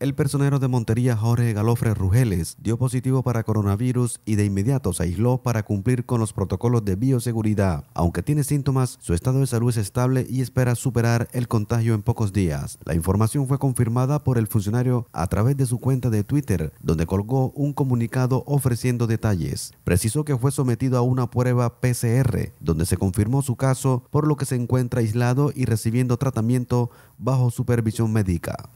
El personero de Montería Jorge Galofre Rugeles dio positivo para coronavirus y de inmediato se aisló para cumplir con los protocolos de bioseguridad. Aunque tiene síntomas, su estado de salud es estable y espera superar el contagio en pocos días. La información fue confirmada por el funcionario a través de su cuenta de Twitter, donde colgó un comunicado ofreciendo detalles. Precisó que fue sometido a una prueba PCR, donde se confirmó su caso, por lo que se encuentra aislado y recibiendo tratamiento bajo supervisión médica.